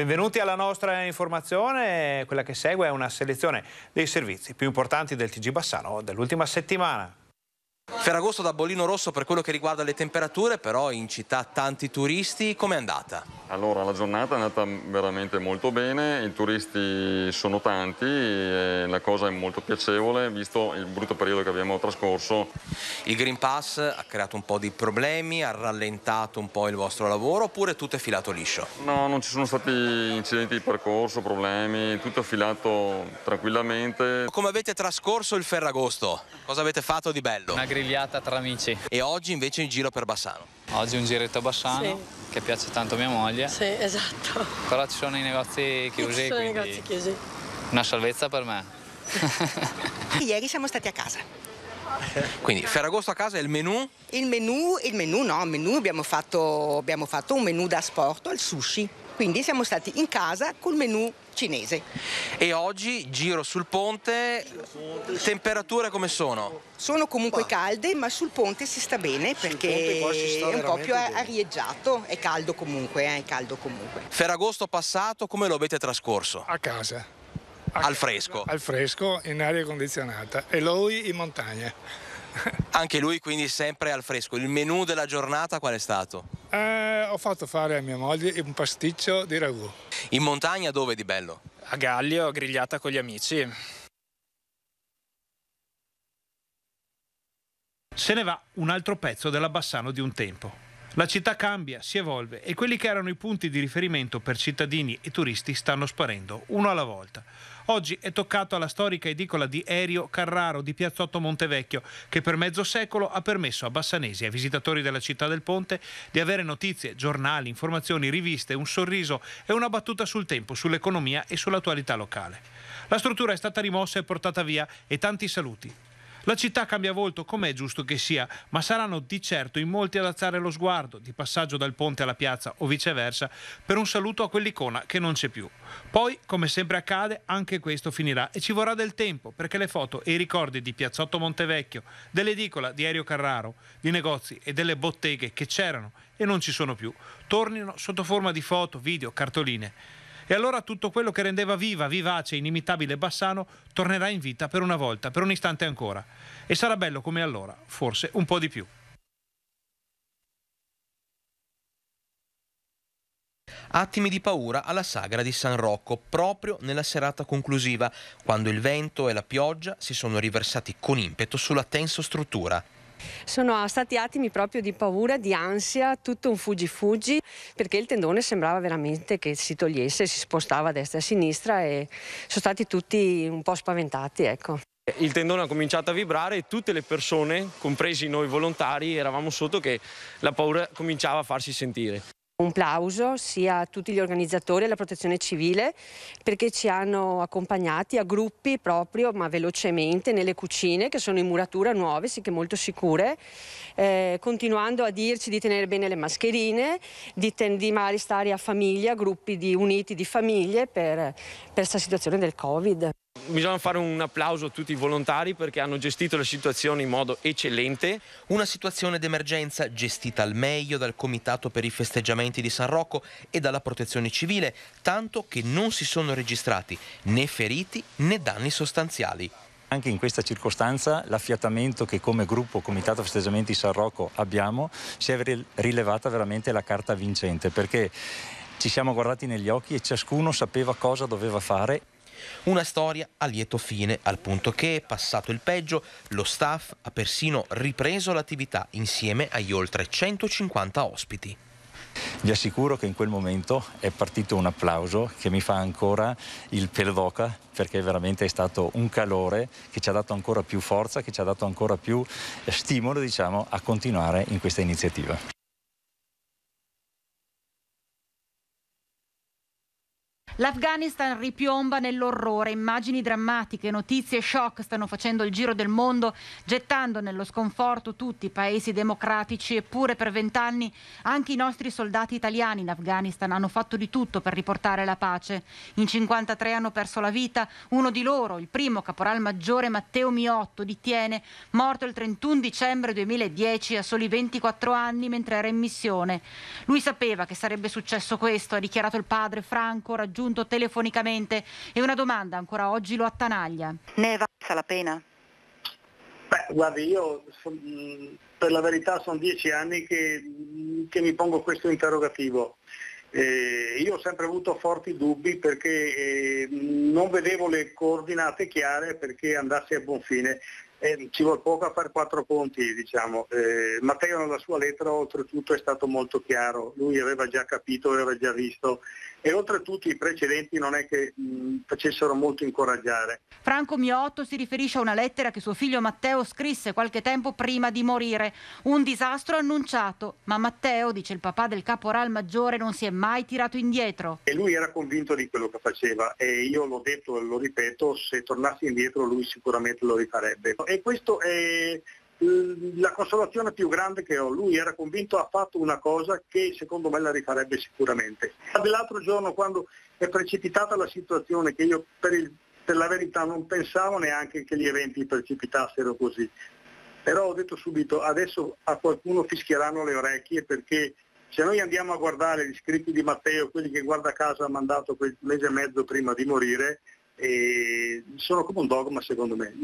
Benvenuti alla nostra informazione, quella che segue è una selezione dei servizi più importanti del TG Bassano dell'ultima settimana. Ferragosto da Bollino Rosso per quello che riguarda le temperature, però in città tanti turisti, com'è andata? Allora la giornata è andata veramente molto bene, i turisti sono tanti, la cosa è molto piacevole visto il brutto periodo che abbiamo trascorso. Il Green Pass ha creato un po' di problemi, ha rallentato un po' il vostro lavoro oppure tutto è filato liscio? No, non ci sono stati incidenti di percorso, problemi, tutto è filato tranquillamente. Come avete trascorso il Ferragosto? Cosa avete fatto di bello? Una grigliata tra amici. E oggi invece in giro per Bassano? Oggi un giretto a Bassano. Sì che piace tanto a mia moglie. Sì, esatto. Però ci sono i negozi chiusi. Ci sono i negozi chiusi. Una salvezza per me. Ieri siamo stati a casa. Quindi Ferragosto a casa è il menù? Il menù, il menù no, il menù abbiamo fatto, abbiamo fatto un menù da sport al sushi. Quindi siamo stati in casa col menù cinese. E oggi giro sul ponte, temperature come sono? Sono comunque calde, ma sul ponte si sta bene perché sta è un po' più arieggiato, è caldo comunque, eh, è caldo comunque. Ferragosto passato come lo avete trascorso? A casa. A al fresco? Al fresco, in aria condizionata e lui in montagna. Anche lui quindi sempre al fresco. Il menù della giornata qual è stato? Eh, ho fatto fare a mia moglie un pasticcio di ragù. In montagna dove di bello? A Gaglio, grigliata con gli amici. Se ne va un altro pezzo della Bassano di un tempo. La città cambia, si evolve e quelli che erano i punti di riferimento per cittadini e turisti stanno sparendo, uno alla volta. Oggi è toccato alla storica edicola di Erio Carraro di Piazzotto Montevecchio, che per mezzo secolo ha permesso a bassanesi e ai visitatori della città del Ponte di avere notizie, giornali, informazioni, riviste, un sorriso e una battuta sul tempo, sull'economia e sull'attualità locale. La struttura è stata rimossa e portata via e tanti saluti. La città cambia volto, com'è giusto che sia, ma saranno di certo in molti ad alzare lo sguardo, di passaggio dal ponte alla piazza o viceversa, per un saluto a quell'icona che non c'è più. Poi, come sempre accade, anche questo finirà e ci vorrà del tempo, perché le foto e i ricordi di Piazzotto Montevecchio, dell'edicola di Erio Carraro, di negozi e delle botteghe che c'erano e non ci sono più, tornino sotto forma di foto, video, cartoline. E allora tutto quello che rendeva viva, vivace, inimitabile Bassano tornerà in vita per una volta, per un istante ancora. E sarà bello come allora, forse un po' di più. attimi di paura alla sagra di San Rocco, proprio nella serata conclusiva, quando il vento e la pioggia si sono riversati con impeto sulla tenso struttura. Sono stati attimi proprio di paura, di ansia, tutto un fuggi fuggi, perché il tendone sembrava veramente che si togliesse, si spostava a destra e a sinistra e sono stati tutti un po' spaventati, ecco. Il tendone ha cominciato a vibrare e tutte le persone, compresi noi volontari, eravamo sotto che la paura cominciava a farsi sentire. Un plauso sia a tutti gli organizzatori e alla protezione civile perché ci hanno accompagnati a gruppi proprio ma velocemente nelle cucine che sono in muratura nuove, sì che molto sicure, eh, continuando a dirci di tenere bene le mascherine, di, ten- di magari stare a famiglia, gruppi di uniti di famiglie per questa situazione del Covid bisogna fare un applauso a tutti i volontari perché hanno gestito la situazione in modo eccellente. Una situazione d'emergenza gestita al meglio dal Comitato per i festeggiamenti di San Rocco e dalla Protezione Civile, tanto che non si sono registrati né feriti né danni sostanziali. Anche in questa circostanza l'affiatamento che come gruppo Comitato Festeggiamenti San Rocco abbiamo si è rilevata veramente la carta vincente perché ci siamo guardati negli occhi e ciascuno sapeva cosa doveva fare. Una storia a lieto fine, al punto che, passato il peggio, lo staff ha persino ripreso l'attività insieme agli oltre 150 ospiti. Vi assicuro che in quel momento è partito un applauso che mi fa ancora il pelo d'oca perché veramente è stato un calore che ci ha dato ancora più forza, che ci ha dato ancora più stimolo diciamo, a continuare in questa iniziativa. L'Afghanistan ripiomba nell'orrore, immagini drammatiche, notizie shock stanno facendo il giro del mondo, gettando nello sconforto tutti i paesi democratici, eppure per vent'anni anche i nostri soldati italiani in Afghanistan hanno fatto di tutto per riportare la pace. In 53 hanno perso la vita, uno di loro, il primo caporal maggiore Matteo Miotto di Tiene, morto il 31 dicembre 2010 a soli 24 anni mentre era in missione. Lui sapeva che sarebbe successo questo, ha dichiarato il padre Franco, raggiunto raggiunto telefonicamente e una domanda ancora oggi lo attanaglia. Ne è valsa la pena? Beh, guardi, io mm, per la verità sono dieci anni che, mm, che mi pongo questo interrogativo. Eh, io ho sempre avuto forti dubbi perché eh, non vedevo le coordinate chiare perché andasse a buon fine. Eh, ci vuole poco a fare quattro conti, diciamo. Eh, Matteo nella sua lettera oltretutto è stato molto chiaro, lui aveva già capito, aveva già visto e oltretutto i precedenti non è che mh, mm, facessero molto incoraggiare. Franco Miotto si riferisce a una lettera che suo figlio Matteo scrisse qualche tempo prima di morire, un disastro annunciato, ma Matteo, dice il papà del caporal maggiore, non si è mai tirato indietro. E lui era convinto di quello che faceva e io l'ho detto e lo ripeto, se tornassi indietro lui sicuramente lo rifarebbe. E questo è Ehm, la consolazione più grande che ho, lui era convinto, ha fatto una cosa che secondo me la rifarebbe sicuramente. L'altro giorno quando è precipitata la situazione che io per, il, per la verità non pensavo neanche che gli eventi precipitassero così, però ho detto subito adesso a qualcuno fischieranno le orecchie perché se noi andiamo a guardare gli scritti di Matteo, quelli che guarda caso ha mandato quel mese e mezzo prima di morire, eh, sono come un dogma secondo me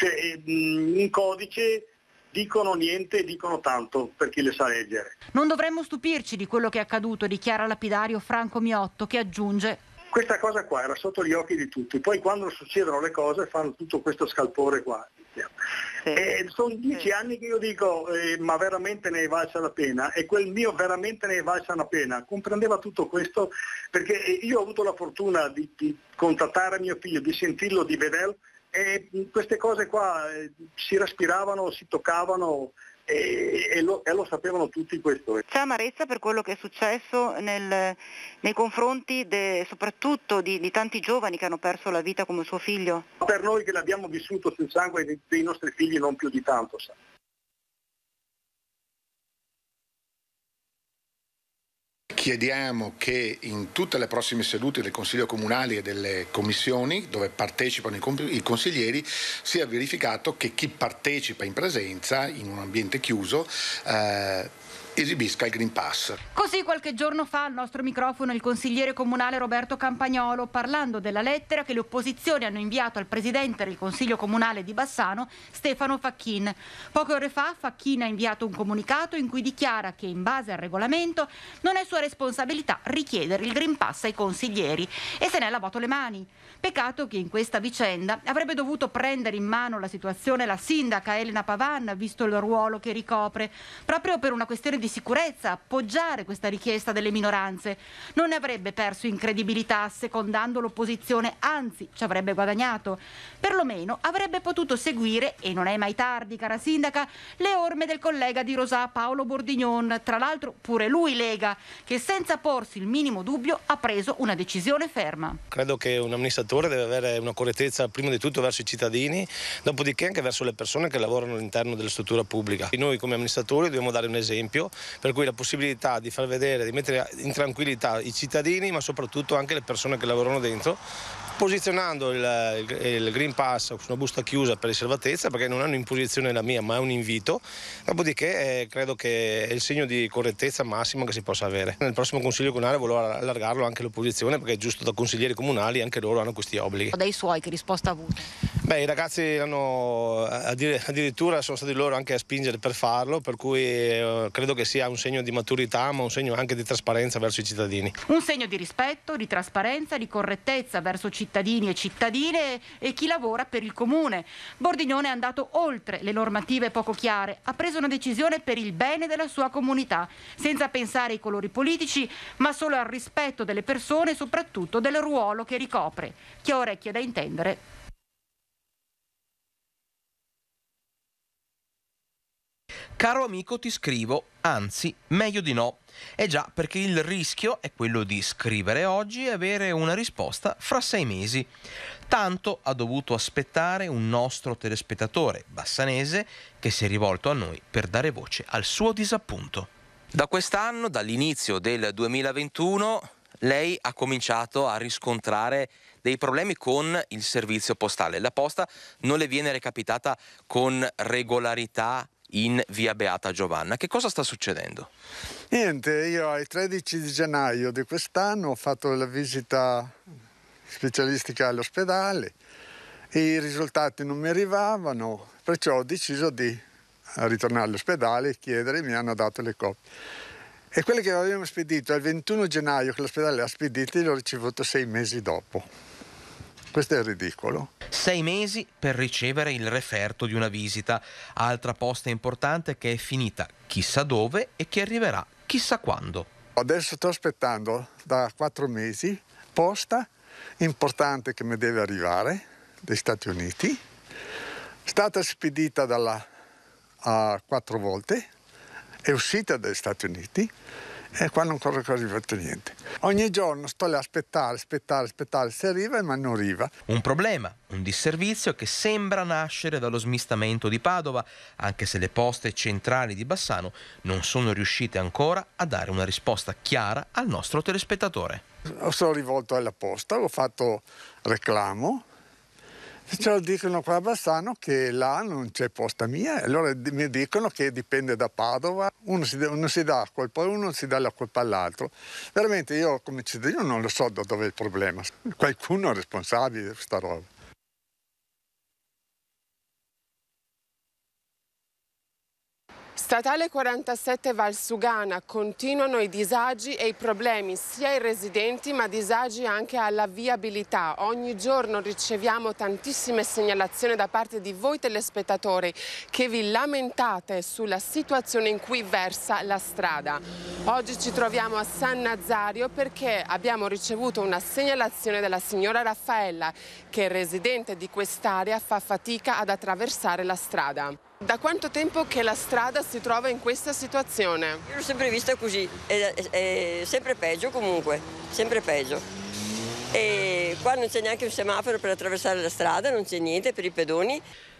che cioè, eh, in codice dicono niente e dicono tanto per chi le sa leggere. Non dovremmo stupirci di quello che è accaduto, dichiara lapidario Franco Miotto, che aggiunge. Questa cosa qua era sotto gli occhi di tutti, poi quando succedono le cose fanno tutto questo scalpore qua. Sì. Eh, sono dieci sì. anni che io dico eh, ma veramente ne è valsa la pena e quel mio veramente ne è valsa la pena comprendeva tutto questo perché eh, io ho avuto la fortuna di, di contattare mio figlio, di sentirlo, di vederlo e queste cose qua eh, si respiravano, si toccavano e, e, lo, e lo, sapevano tutti questo. Eh. C'è amarezza per quello che è successo nel, nei confronti de, soprattutto di, di, tanti giovani che hanno perso la vita come suo figlio? Per noi che l'abbiamo vissuto sul sangue dei, dei nostri figli non più di tanto. Sa. chiediamo che in tutte le prossime sedute del Consiglio Comunale e delle commissioni dove partecipano i, consiglieri sia verificato che chi partecipa in presenza in un ambiente chiuso eh, esibisca il Green Pass. Così qualche giorno fa al nostro microfono il consigliere comunale Roberto Campagnolo parlando della lettera che le opposizioni hanno inviato al presidente del Consiglio comunale di Bassano, Stefano Facchin. Poche ore fa Facchin ha inviato un comunicato in cui dichiara che in base al regolamento non è sua responsabilità richiedere il Green Pass ai consiglieri e se ne è lavato le mani. Peccato che in questa vicenda avrebbe dovuto prendere in mano la situazione la sindaca Elena Pavan, visto il ruolo che ricopre, proprio per una questione di sicurezza appoggiare questa richiesta delle minoranze. Non ne avrebbe perso incredibilità secondando l'opposizione, anzi ci avrebbe guadagnato. Perlomeno avrebbe potuto seguire, e non è mai tardi, cara sindaca, le orme del collega di Rosà Paolo Bordignon, tra l'altro pure lui Lega, che senza porsi il minimo dubbio ha preso una decisione ferma. Credo che un amministratore deve avere una correttezza prima di tutto verso i cittadini, dopodiché anche verso le persone che lavorano all'interno della struttura pubblica. noi come amministratori dobbiamo dare un esempio per cui la possibilità di far vedere, di mettere in tranquillità i cittadini ma soprattutto anche le persone che lavorano dentro posizionando il, il, il Green Pass su una busta chiusa per riservatezza perché non è un'imposizione la mia ma è un invito, dopodiché eh, credo che è il segno di correttezza massima che si possa avere. Nel prossimo Consiglio comunale volevo allargarlo anche all'opposizione perché è giusto da consiglieri comunali anche loro hanno questi obblighi. Dai suoi che risposta ha avuto? Beh, i ragazzi hanno, addirittura sono stati loro anche a spingere per farlo, per cui eh, credo che sia un segno di maturità ma un segno anche di trasparenza verso i cittadini. Un segno di rispetto, di trasparenza, di correttezza verso i cittadini cittadini e cittadine e chi lavora per il comune. Bordignone è andato oltre le normative poco chiare, ha preso una decisione per il bene della sua comunità, senza pensare ai colori politici, ma solo al rispetto delle persone e soprattutto del ruolo che ricopre. Chi ha orecchie da intendere Caro amico, ti scrivo, anzi, meglio di no, eh già, perché il rischio è quello di scrivere oggi e avere una risposta fra sei mesi. Tanto ha dovuto aspettare un nostro telespettatore bassanese che si è rivolto a noi per dare voce al suo disappunto. Da quest'anno, dall'inizio del 2021, lei ha cominciato a riscontrare dei problemi con il servizio postale. La posta non le viene recapitata con regolarità in via Beata Giovanna. Che cosa sta succedendo? Niente, io il 13 di gennaio di quest'anno ho fatto la visita specialistica all'ospedale e i risultati non mi arrivavano, perciò ho deciso di ritornare all'ospedale e chiedere, mi hanno dato le copie. E quelle che avevamo spedito il 21 gennaio che l'ospedale ha spedito, le ho ricevute sei mesi dopo. Questo è ridicolo. Sei mesi per ricevere il referto di una visita. Altra posta importante che è finita chissà dove e che arriverà chissà quando. Adesso sto aspettando da quattro mesi posta importante che mi deve arrivare dagli Stati Uniti. È stata spedita dalla, uh, quattro volte, è uscita dagli Stati Uniti e eh, qua non corre quasi fatto niente. Ogni giorno sto lì a aspettare, aspettare, aspettare, se arriva ma non arriva. Un problema, un disservizio che sembra nascere dallo smistamento di Padova, anche se le poste centrali di Bassano non sono riuscite ancora a dare una risposta chiara al nostro telespettatore. Ho solo rivolto alla posta, ho fatto reclamo, Ce lo dicono qua a Bassano che là non c'è posta mia, allora mi dicono che dipende da Padova, uno si, uno si dà colpa a uno, si dà la colpa all'altro. Veramente io come cittadino non lo so da dove è il problema, qualcuno è responsabile di questa roba. Statale 47 Valsugana continuano i disagi e i problemi sia ai residenti ma disagi anche alla viabilità. Ogni giorno riceviamo tantissime segnalazioni da parte di voi telespettatori che vi lamentate sulla situazione in cui versa la strada. Oggi ci troviamo a San Nazario perché abbiamo ricevuto una segnalazione della signora Raffaella che residente di quest'area fa fatica ad attraversare la strada. Da quanto tempo che la strada si trova in questa situazione? Io l'ho sempre vista così, è, è, è sempre peggio comunque, sempre peggio e qua non c'è neanche un semaforo per attraversare la strada, non c'è niente per i pedoni.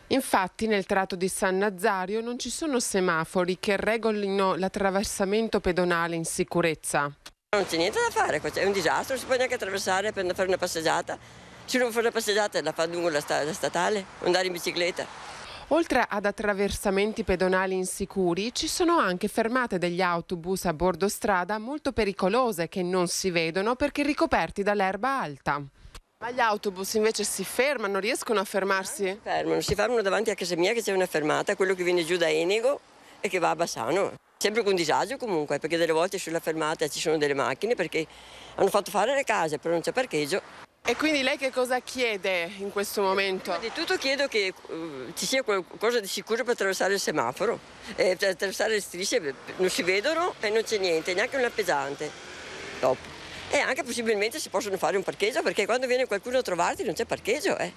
Infatti nel tratto di San Nazario non ci sono semafori che regolino l'attraversamento pedonale in sicurezza. Non c'è niente da fare, è un disastro, non si può neanche attraversare per fare una passeggiata. Se uno fa una passeggiata la fa lungo la, sta la statale, andare in bicicletta. Oltre ad attraversamenti pedonali insicuri, ci sono anche fermate degli autobus a bordo strada molto pericolose che non si vedono perché ricoperti dall'erba alta. Ma gli autobus invece si fermano, riescono a fermarsi? Si fermano, si fermano davanti a casa mia che c'è una fermata, quello che viene giù da Enigo e che va a Bassano. Sempre con disagio comunque, perché delle volte sulla fermata ci sono delle macchine perché hanno fatto fare le case, però non c'è parcheggio. E quindi lei che cosa chiede in questo momento? Prima di tutto chiedo che uh, ci sia qualcosa di sicuro per attraversare il semaforo. E per attraversare le strisce eh, non si vedono e non c'è niente, neanche una pesante. Top. E anche possibilmente si possono fare un parcheggio perché quando viene qualcuno a trovarti non c'è parcheggio. Eh.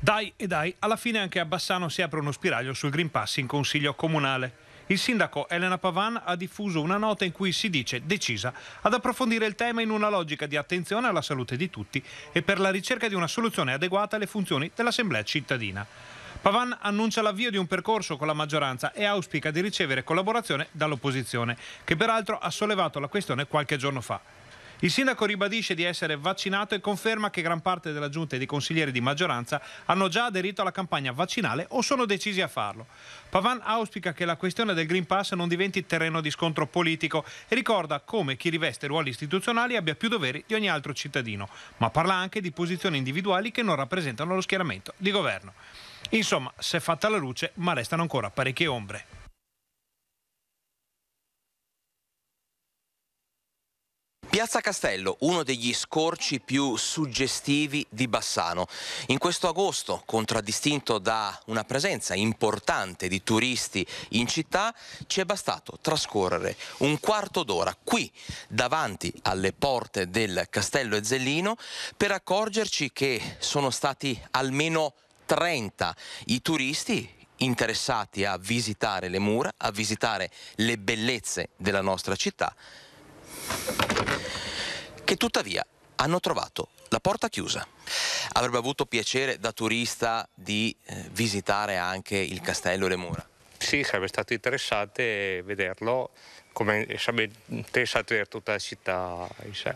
Dai e dai, alla fine anche a Bassano si apre uno spiraglio sul Green Pass in consiglio comunale. Il sindaco Elena Pavan ha diffuso una nota in cui si dice decisa ad approfondire il tema in una logica di attenzione alla salute di tutti e per la ricerca di una soluzione adeguata alle funzioni dell'Assemblea cittadina. Pavan annuncia l'avvio di un percorso con la maggioranza e auspica di ricevere collaborazione dall'opposizione, che peraltro ha sollevato la questione qualche giorno fa. Il sindaco ribadisce di essere vaccinato e conferma che gran parte della giunta e dei consiglieri di maggioranza hanno già aderito alla campagna vaccinale o sono decisi a farlo. Pavan auspica che la questione del Green Pass non diventi terreno di scontro politico e ricorda come chi riveste ruoli istituzionali abbia più doveri di ogni altro cittadino, ma parla anche di posizioni individuali che non rappresentano lo schieramento di governo. Insomma, si è fatta la luce, ma restano ancora parecchie ombre. Piazza Castello, uno degli scorci più suggestivi di Bassano. In questo agosto, contraddistinto da una presenza importante di turisti in città, ci è bastato trascorrere un quarto d'ora qui, davanti alle porte del Castello Ezzellino, per accorgerci che sono stati almeno 30 i turisti interessati a visitare le mura, a visitare le bellezze della nostra città che tuttavia hanno trovato la porta chiusa. Avrebbe avuto piacere da turista di eh, visitare anche il castello e le mura? Sì, sarebbe stato interessante vederlo, come sarebbe interessante vedere tutta la città in sé.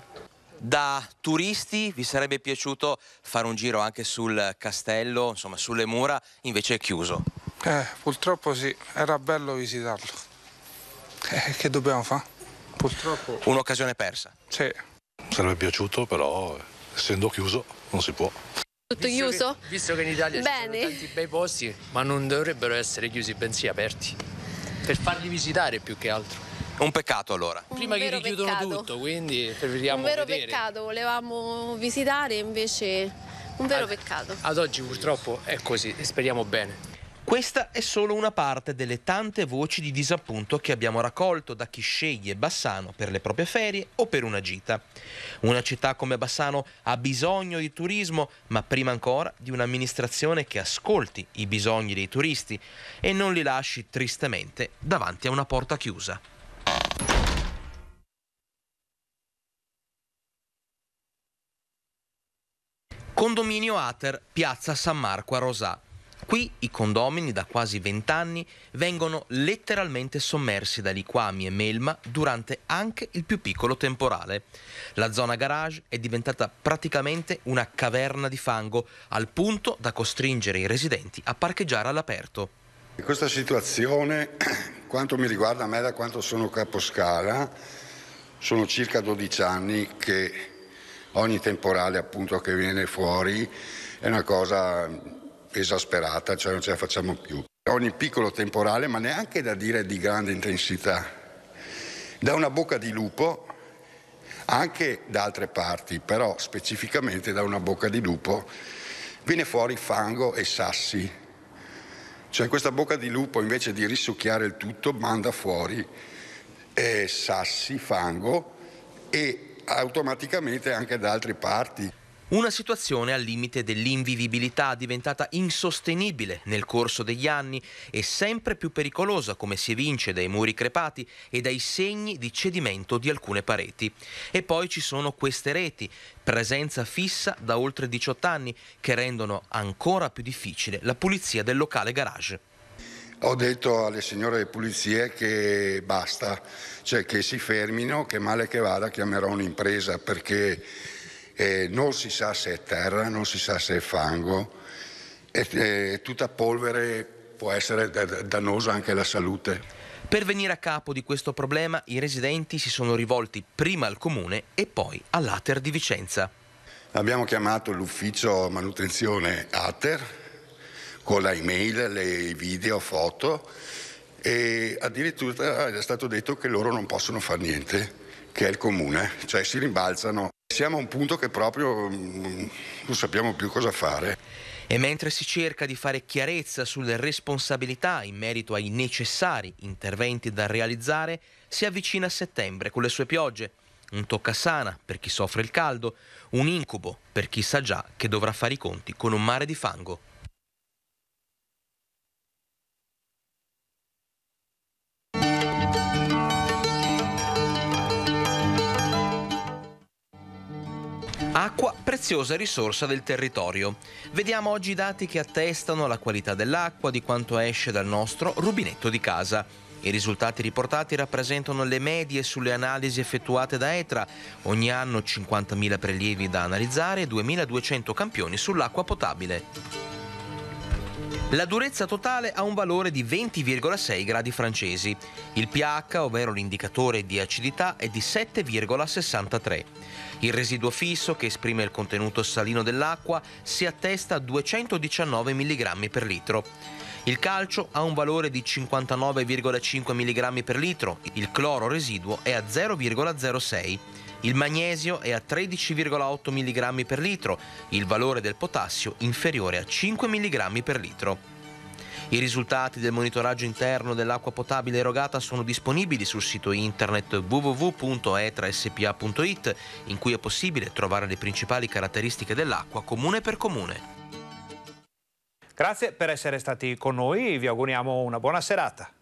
Da turisti vi sarebbe piaciuto fare un giro anche sul castello, insomma sulle mura, invece è chiuso? Eh, purtroppo sì, era bello visitarlo. Eh, che dobbiamo fare? Purtroppo. Un'occasione persa. Sì. Sarebbe piaciuto, però essendo chiuso non si può. Tutto visto chiuso? Che, visto che in Italia Bene. ci sono tanti bei posti, ma non dovrebbero essere chiusi, bensì aperti. Per farli visitare più che altro. Un peccato allora. Un Prima che richiudono peccato. tutto, quindi preferiamo Un vero vedere. peccato, volevamo visitare invece un vero ad, peccato. Ad oggi purtroppo è così e speriamo bene. Questa è solo una parte delle tante voci di disappunto che abbiamo raccolto da chi sceglie Bassano per le proprie ferie o per una gita. Una città come Bassano ha bisogno di turismo, ma prima ancora di un'amministrazione che ascolti i bisogni dei turisti e non li lasci tristemente davanti a una porta chiusa. Condominio Ater, piazza San Marco a Rosà. Qui i condomini da quasi vent'anni vengono letteralmente sommersi da liquami e melma durante anche il più piccolo temporale. La zona garage è diventata praticamente una caverna di fango, al punto da costringere i residenti a parcheggiare all'aperto. Questa situazione, quanto mi riguarda a me da quanto sono caposcala, sono circa 12 anni che ogni temporale appunto che viene fuori è una cosa esasperata, cioè non ce la facciamo più. Ogni piccolo temporale, ma neanche da dire di grande intensità. Da una bocca di lupo, anche da altre parti, però specificamente da una bocca di lupo, viene fuori fango e sassi. Cioè questa bocca di lupo invece di risucchiare il tutto manda fuori eh, sassi, fango e automaticamente anche da altre parti. Una situazione al limite dell'invivibilità diventata insostenibile nel corso degli anni e sempre più pericolosa come si evince dai muri crepati e dai segni di cedimento di alcune pareti. E poi ci sono queste reti, presenza fissa da oltre 18 anni, che rendono ancora più difficile la pulizia del locale garage. Ho detto alle signore di pulizia che basta, cioè che si fermino, che male che vada chiamerò un'impresa perché eh, non si sa se è terra, non si sa se è fango, e, eh, tutta polvere può essere dannosa anche alla salute. Per venire a capo di questo problema i residenti si sono rivolti prima al comune e poi all'Ater di Vicenza. Abbiamo chiamato l'ufficio manutenzione Ater con la email, le video, foto e addirittura è stato detto che loro non possono fare niente, che è il comune, cioè si rimbalzano siamo a un punto che proprio mm, non sappiamo più cosa fare. E mentre si cerca di fare chiarezza sulle responsabilità in merito ai necessari interventi da realizzare, si avvicina settembre con le sue piogge. Un toccasana per chi soffre il caldo, un incubo per chi sa già che dovrà fare i conti con un mare di fango. Acqua, preziosa risorsa del territorio. Vediamo oggi i dati che attestano la qualità dell'acqua di quanto esce dal nostro rubinetto di casa. I risultati riportati rappresentano le medie sulle analisi effettuate da ETRA. Ogni anno 50.000 prelievi da analizzare e 2.200 campioni sull'acqua potabile. La durezza totale ha un valore di 20,6 gradi francesi. Il pH, ovvero l'indicatore di acidità, è di 7,63. Il residuo fisso, che esprime il contenuto salino dell'acqua, si attesta a 219 mg per litro. Il calcio ha un valore di 59,5 mg per litro, il cloro residuo è a 0,06 il magnesio è a 13,8 mg per litro, il valore del potassio inferiore a 5 mg per litro. I risultati del monitoraggio interno dell'acqua potabile erogata sono disponibili sul sito internet www.etraspa.it, in cui è possibile trovare le principali caratteristiche dell'acqua comune per comune. Grazie per essere stati con noi, vi auguriamo una buona serata.